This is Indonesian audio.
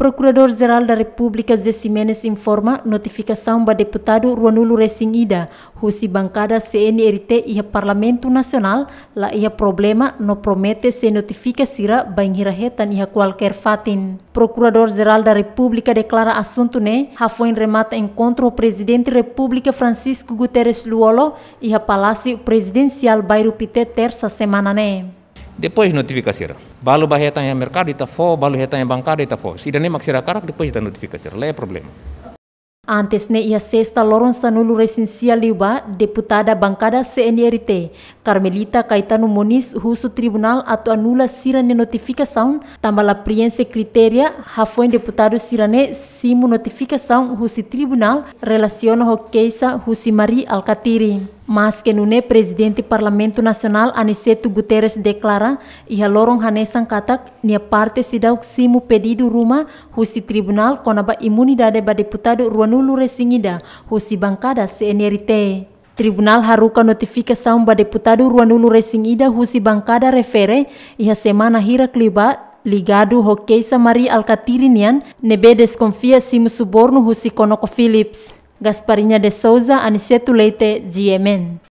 Procurador-Geral da República José Simenes informa notificação para deputado Ruanulo Resingida, husi bancada CNRT e Parlamento Nacional, lá ia problema não promete se notifica sira banhirahetan ia qualquer fatin. Procurador-Geral da República declara assunto né, ha foi remata encontro o Presidente República Francisco Guterres Luolo e a Palácio Presidencial Bairro Pité terça semana né. depois notificação. Balu barreta yang mercado está balu balu barreta yang bancada está Sidane si danem karak depois está notifikasi Lá problem. problem? Antes ne ia sesta lorong sanulu resinsia Liuba, deputada bangkada CNRT, Carmelita kaitanu Moniz, husu tribunal atau anula sirane tambah la priense kriteria hafuen deputado sirane simu notifikasaun husi tribunal, relaciona ho keisa russo Mari alkatiri. Mas que Presiden presidente Parlamento Nacional Aniceto Guterres deklara, ia lorong hanesan katak nia parte sidauk simu pedido ruma husi tribunal konaba imunidade ba deputado Ruanulu Resingida husi bangkada CNRT. Tribunal haruka notificação ba deputado Ruanulu Resingida husi bangkada refere ia semana hira kliba ligado hokei Maria Alcatirinian nebe desconfia simu suborno husi Konoko Philips. Gasparinha de Souza Aniceto Leite Ziemen.